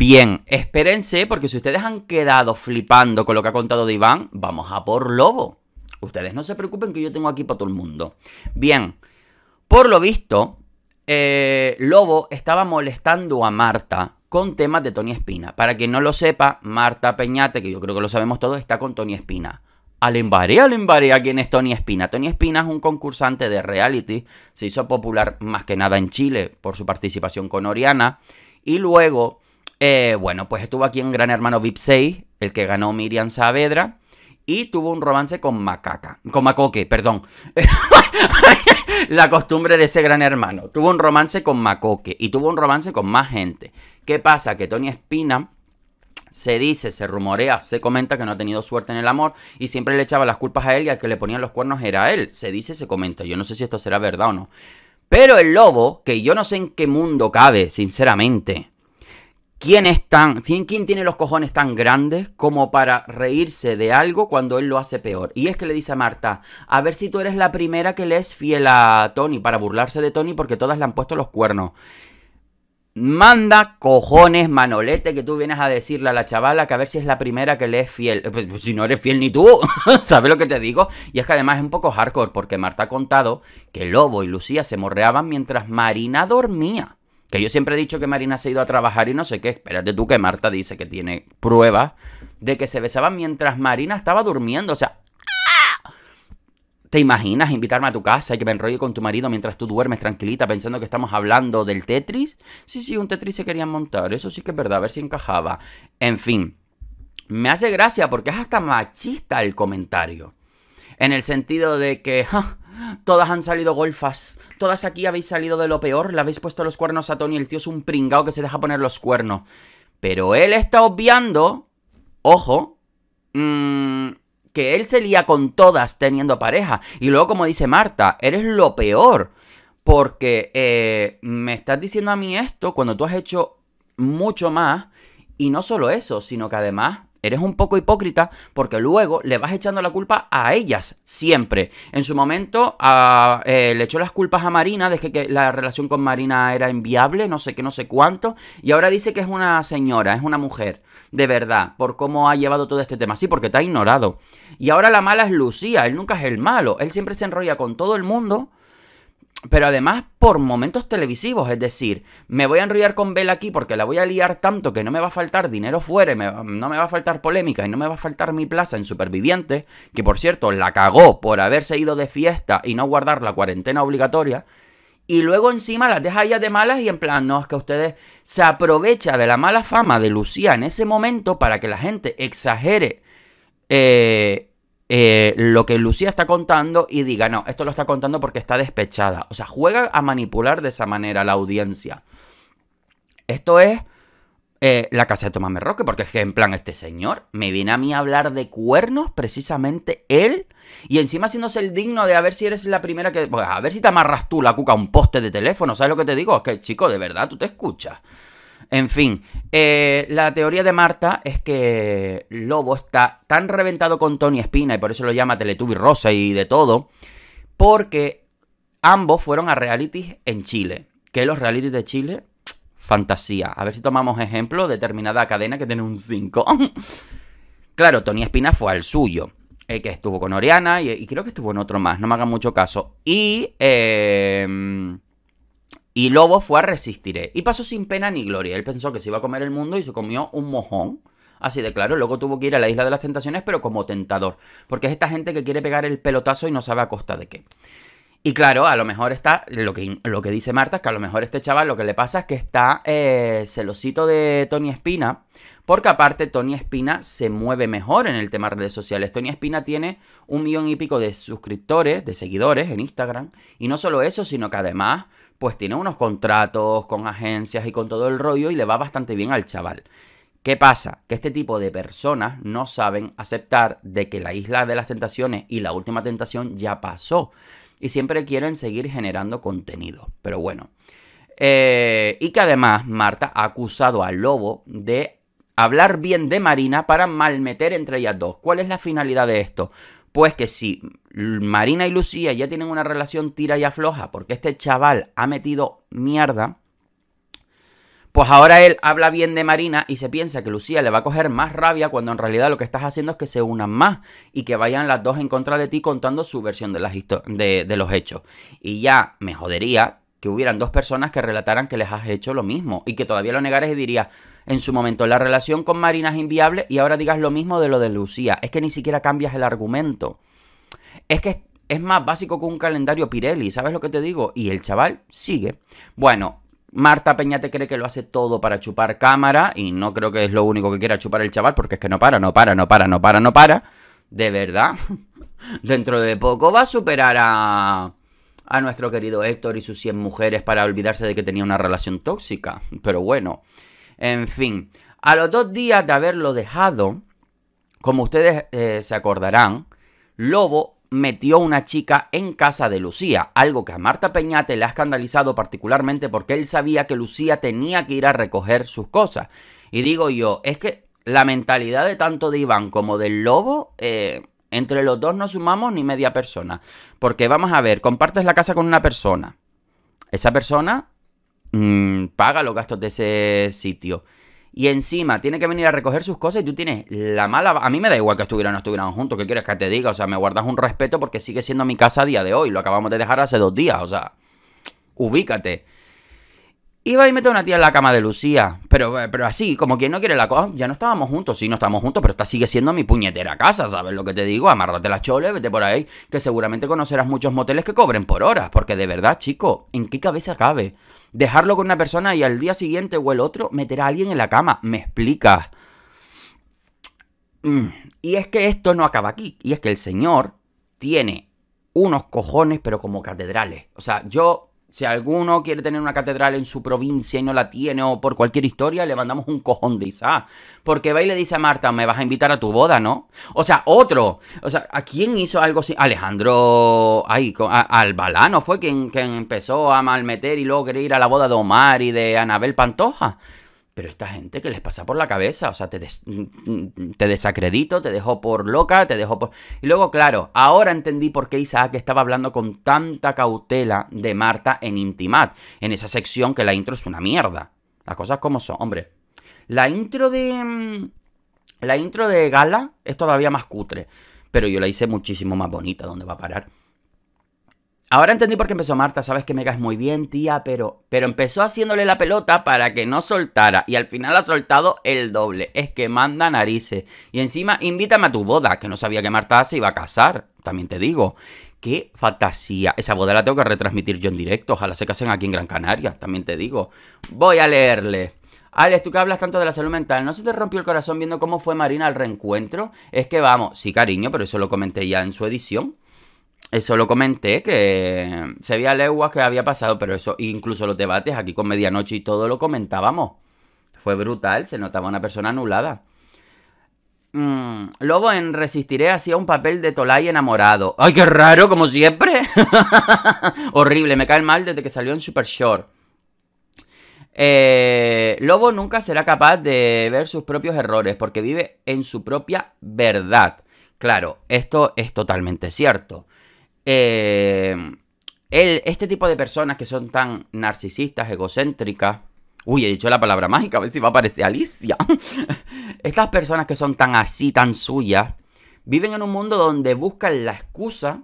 Bien, espérense, porque si ustedes han quedado flipando con lo que ha contado de Iván, vamos a por Lobo. Ustedes no se preocupen que yo tengo aquí para todo el mundo. Bien, por lo visto, eh, Lobo estaba molestando a Marta con temas de Tony Espina. Para quien no lo sepa, Marta Peñate, que yo creo que lo sabemos todos, está con Tony Espina. Alembaré, alembaré a quién es Tony Espina. Tony Espina es un concursante de reality, se hizo popular más que nada en Chile por su participación con Oriana y luego eh, bueno, pues estuvo aquí en Gran Hermano VIP 6, el que ganó Miriam Saavedra. Y tuvo un romance con Macaca. Con Macoque, perdón. la costumbre de ese gran hermano. Tuvo un romance con Macoque. Y tuvo un romance con más gente. ¿Qué pasa? Que Tony Espina se dice, se rumorea, se comenta que no ha tenido suerte en el amor y siempre le echaba las culpas a él y al que le ponían los cuernos era él. Se dice, se comenta. Yo no sé si esto será verdad o no. Pero el lobo, que yo no sé en qué mundo cabe, sinceramente, ¿Quién, es tan, ¿Quién, ¿Quién tiene los cojones tan grandes como para reírse de algo cuando él lo hace peor? Y es que le dice a Marta, a ver si tú eres la primera que le es fiel a Tony para burlarse de Tony porque todas le han puesto los cuernos. Manda cojones, Manolete, que tú vienes a decirle a la chavala que a ver si es la primera que le es fiel. Eh, pues, pues, si no eres fiel ni tú, ¿sabes lo que te digo? Y es que además es un poco hardcore porque Marta ha contado que Lobo y Lucía se morreaban mientras Marina dormía. Que yo siempre he dicho que Marina se ha ido a trabajar y no sé qué. Espérate tú que Marta dice que tiene pruebas de que se besaban mientras Marina estaba durmiendo. O sea, ¿Te imaginas invitarme a tu casa y que me enrolle con tu marido mientras tú duermes tranquilita pensando que estamos hablando del Tetris? Sí, sí, un Tetris se querían montar, eso sí que es verdad, a ver si encajaba. En fin, me hace gracia porque es hasta machista el comentario. En el sentido de que, Todas han salido golfas. Todas aquí habéis salido de lo peor. Le habéis puesto los cuernos a Tony. El tío es un pringao que se deja poner los cuernos. Pero él está obviando. Ojo. Mmm, que él se lía con todas teniendo pareja. Y luego, como dice Marta, eres lo peor. Porque eh, me estás diciendo a mí esto cuando tú has hecho mucho más. Y no solo eso, sino que además Eres un poco hipócrita porque luego le vas echando la culpa a ellas siempre. En su momento eh, le echó las culpas a Marina, de que, que la relación con Marina era inviable, no sé qué, no sé cuánto. Y ahora dice que es una señora, es una mujer, de verdad, por cómo ha llevado todo este tema. Sí, porque te ha ignorado. Y ahora la mala es Lucía, él nunca es el malo, él siempre se enrolla con todo el mundo pero además por momentos televisivos, es decir, me voy a enrollar con Bella aquí porque la voy a liar tanto que no me va a faltar dinero fuera, no me va a faltar polémica y no me va a faltar mi plaza en Superviviente, que por cierto la cagó por haberse ido de fiesta y no guardar la cuarentena obligatoria, y luego encima las deja ella de malas y en plan, no, es que ustedes se aprovecha de la mala fama de Lucía en ese momento para que la gente exagere. Eh, eh, lo que Lucía está contando y diga, no, esto lo está contando porque está despechada. O sea, juega a manipular de esa manera la audiencia. Esto es eh, la casa de Tomás Merroque, porque es que en plan este señor me viene a mí a hablar de cuernos, precisamente él, y encima haciéndose el digno de a ver si eres la primera que... Pues, a ver si te amarras tú la cuca a un poste de teléfono, ¿sabes lo que te digo? Es que chico, de verdad, tú te escuchas. En fin, eh, la teoría de Marta es que Lobo está tan reventado con Tony Espina, y por eso lo llama Teletubi Rosa y de todo, porque ambos fueron a realities en Chile. Que los realities de Chile, fantasía. A ver si tomamos ejemplo de determinada cadena que tiene un 5. claro, Tony Espina fue al suyo eh, que estuvo con Oriana y, creo que estuvo en otro más, no me hagan mucho caso. Y eh, y Lobo fue a resistiré. Y pasó sin pena ni gloria. Él pensó que se iba a comer el mundo y se comió un mojón. Así de claro, luego tuvo que ir a la isla de las tentaciones, pero como tentador. Porque es esta gente que quiere pegar el pelotazo y no sabe a costa de qué. Y claro, a lo mejor está, lo que, lo que dice Marta es que a lo mejor este chaval lo que le pasa es que está eh, celosito de Tony Espina, porque aparte Tony Espina se mueve mejor en el tema de redes sociales. Tony Espina tiene un millón y pico de suscriptores, de seguidores en Instagram, y no solo eso, sino que además pues tiene unos contratos con agencias y con todo el rollo y le va bastante bien al chaval. ¿Qué pasa? Que este tipo de personas no saben aceptar de que la isla de las tentaciones y la última tentación ya pasó y siempre quieren seguir generando contenido. Pero bueno. Eh, y que además Marta ha acusado al Lobo de hablar bien de Marina para malmeter entre ellas dos. ¿Cuál es la finalidad de esto? Pues que si Marina y Lucía ya tienen una relación tira y afloja porque este chaval ha metido mierda, pues ahora él habla bien de Marina y se piensa que Lucía le va a coger más rabia cuando en realidad lo que estás haciendo es que se unan más y que vayan las dos en contra de ti contando su versión de, de los hechos. Y ya me jodería que hubieran dos personas que relataran que les has hecho lo mismo y que todavía lo negares y dirías, en su momento, la relación con Marina es inviable y ahora digas lo mismo de lo de Lucía. Es que ni siquiera cambias el argumento. Es que es más básico que un calendario Pirelli, ¿sabes lo que te digo? Y el chaval sigue. Bueno, Marta Peñate cree que lo hace todo para chupar cámara y no creo que es lo único que quiera chupar el chaval porque es que no para, no para, no para, no para, no para. De verdad, dentro de poco va a superar a a nuestro querido Héctor y sus 100 mujeres para olvidarse de que tenía una relación tóxica. Pero bueno, en fin, a los dos días de haberlo dejado, como ustedes eh, se acordarán, Lobo metió una chica en casa de Lucía, algo que a Marta Peñate le ha escandalizado particularmente porque él sabía que Lucía tenía que ir a recoger sus cosas. Y digo yo, es que la mentalidad de tanto de Iván como del Lobo eh, entre los dos no sumamos ni media persona. Porque vamos a ver, compartes la casa con una persona. Esa persona mm, paga los gastos de ese sitio. Y encima tiene que venir a recoger sus cosas y tú tienes la mala... A mí me da igual que estuvieran o no estuvieran juntos. ¿Qué quieres que te diga? O sea, me guardas un respeto porque sigue siendo mi casa a día de hoy. Lo acabamos de dejar hace dos días. O sea, ubícate. Iba y mete una tía en la cama de Lucía. Pero, pero así, como quien no quiere la cosa. Ah, ya no estábamos juntos, sí, no estábamos juntos, pero esta sigue siendo mi puñetera casa, ¿sabes lo que te digo? Amárrate la chole, vete por ahí, que seguramente conocerás muchos moteles que cobren por horas. Porque de verdad, chico, ¿en qué cabeza cabe? Dejarlo con una persona y al día siguiente o el otro meter a alguien en la cama. ¿Me explicas? Mm, y es que esto no acaba aquí. Y es que el señor tiene unos cojones, pero como catedrales. O sea, yo si alguno quiere tener una catedral en su provincia y no la tiene o por cualquier historia, le mandamos un cojón de Isa Porque va y le dice a Marta, me vas a invitar a tu boda, ¿no? O sea, otro. O sea, ¿a quién hizo algo así? Alejandro... Ay, balano fue quien, empezó a malmeter y luego querer ir a la boda de Omar y de Anabel Pantoja pero esta gente que les pasa por la cabeza, o sea, te, mm, mm, te, desacredito, te dejo por loca, te dejo por... Y luego, claro, ahora entendí por qué Isaac estaba hablando con tanta cautela de Marta en Intimat, en esa sección que la intro es una mierda. Las cosas como son, hombre. La intro de... Mm, la intro de Gala es todavía más cutre, pero yo la hice muchísimo más bonita, ¿dónde va a parar? Ahora entendí por qué empezó Marta, sabes que me caes muy bien, tía, pero... Pero empezó haciéndole la pelota para que no soltara y al final ha soltado el doble. Es que manda narices. Y encima, invítame a tu boda, que no sabía que Marta se iba a casar, también te digo. ¡Qué fantasía! Esa boda la tengo que retransmitir yo en directo, ojalá se casen aquí en Gran Canaria, también te digo. Voy a leerle. Alex, tú que hablas tanto de la salud mental, ¿no se te rompió el corazón viendo cómo fue Marina al reencuentro? Es que vamos, sí cariño, pero eso lo comenté ya en su edición. Eso lo comenté, que se veía leguas que había pasado, pero eso, incluso los debates aquí con medianoche y todo lo comentábamos. Fue brutal, se notaba una persona anulada. Mm, Lobo en Resistiré hacía un papel de Tolai enamorado. ¡Ay, qué raro, como siempre! Horrible, me cae mal desde que salió en Super Short. Eh, Lobo nunca será capaz de ver sus propios errores porque vive en su propia verdad. Claro, esto es totalmente cierto. Em, este tipo de personas que son tan narcisistas, egocéntricas, Uy, he dicho la palabra mágica, a ver si va a aparecer Alicia. Estas personas que son tan así, tan suyas, viven en un mundo donde buscan la excusa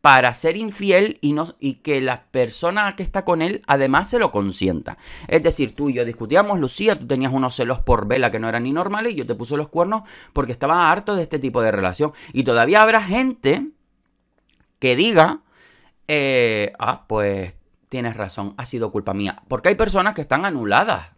para ser infiel y, y que la persona que está con él además se lo consienta. Es decir, tú y yo discutíamos, Lucía, tú tenías unos celos por vela que no eran ni normales y yo te puse los cuernos porque estaba harto de este tipo de relación. Y todavía habrá gente que diga, eh, ah, pues tienes razón, ha sido culpa mía. Porque hay personas que están anuladas.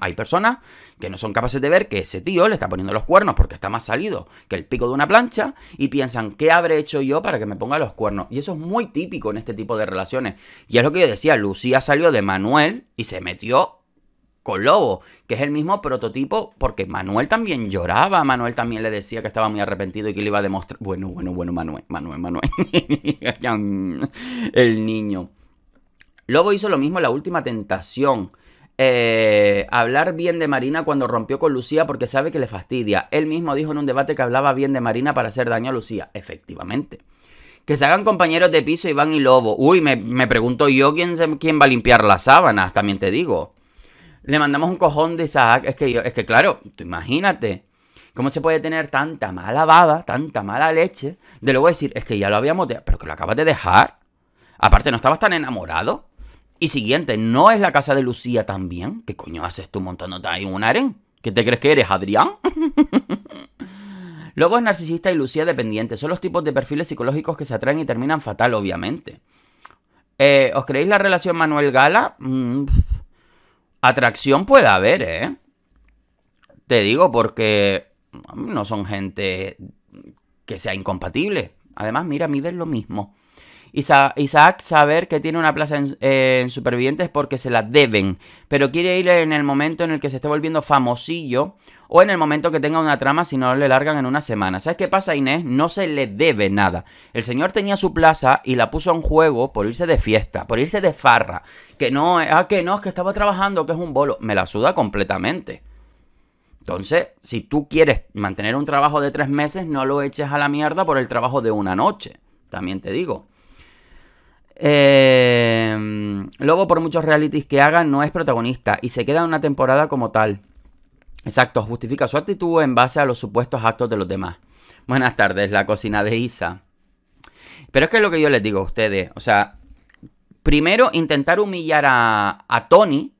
hay personas que no son capaces de ver que ese tío le está poniendo los cuernos porque está más salido que el pico de una plancha y piensan, ¿qué habré hecho yo para que me ponga los cuernos? Y eso es muy típico en este tipo de relaciones. Y es lo que yo decía, Lucía salió de Manuel y se metió con Lobo, que es el mismo prototipo, porque Manuel también lloraba, Manuel también le decía que estaba muy arrepentido y que le iba a demostrar. Bueno, bueno, bueno, Manuel, Manuel, Manuel. Mm, el niño. Lobo hizo lo mismo en la última tentación. Eh, hablar bien de Marina cuando rompió con Lucía porque sabe que le fastidia. Él mismo dijo en un debate que hablaba bien de Marina para hacer daño a Lucía. Efectivamente. Que se hagan compañeros de piso Iván y Lobo. Uy, me, me pregunto yo quién, quién va a limpiar las sábanas, también te digo le mandamos un cojón de Isaac. Es que, es que claro, tú imagínate, ¿Cómo se puede tener tanta mala baba, tanta mala leche, de luego decir, es que ya lo habíamos pero que lo acabas de dejar? Aparte, ¿no estabas tan enamorado? Y siguiente, ¿no es la casa de Lucía también? ¿Qué coño haces tú montándote ahí un aren? ¿Qué te crees que eres, Adrián? luego es narcisista y Lucía dependiente. Son los tipos de perfiles psicológicos que se atraen y terminan fatal, obviamente. Eh, ¿Os creéis la relación Manuel Gala? Mm, atracción puede haber, ¿eh? Te digo porque no son gente que sea incompatible. Además, mira, es lo mismo. Isaac saber que tiene una plaza eh, en, Supervivientes porque se la deben, pero quiere ir en el momento en el que se esté volviendo famosillo o en el momento que tenga una trama si no le largan en una semana. ¿Sabes qué pasa, Inés? No se le debe nada. El señor tenía su plaza y la puso en juego por irse de fiesta, por irse de farra. Que no, ah, que no, es que estaba trabajando, que es un bolo. Me la suda completamente. Entonces, si tú quieres mantener un trabajo de tres meses, no lo eches a la mierda por el trabajo de una noche. También te digo. Em, Lobo, por muchos realities que haga, no es protagonista y se queda una temporada como tal. Exacto, justifica su actitud en base a los supuestos actos de los demás. Buenas tardes, la cocina de Isa. Pero es que es lo que yo les digo a ustedes. O sea, primero intentar humillar a, Tony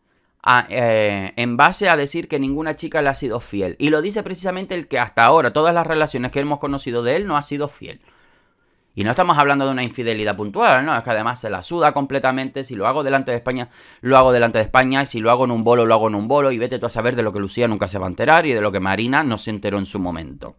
eh, en base a decir que ninguna chica le ha sido fiel. Y lo dice precisamente el que hasta ahora, todas las relaciones que hemos conocido de él, no ha sido fiel. Y no estamos hablando de una infidelidad puntual, no, es que además se la suda completamente. Si lo hago delante de España, lo hago delante de España. Y si lo hago en un bolo, lo hago en un bolo. Y vete tú a saber de lo que Lucía nunca se va a enterar y de lo que Marina no se enteró en su momento.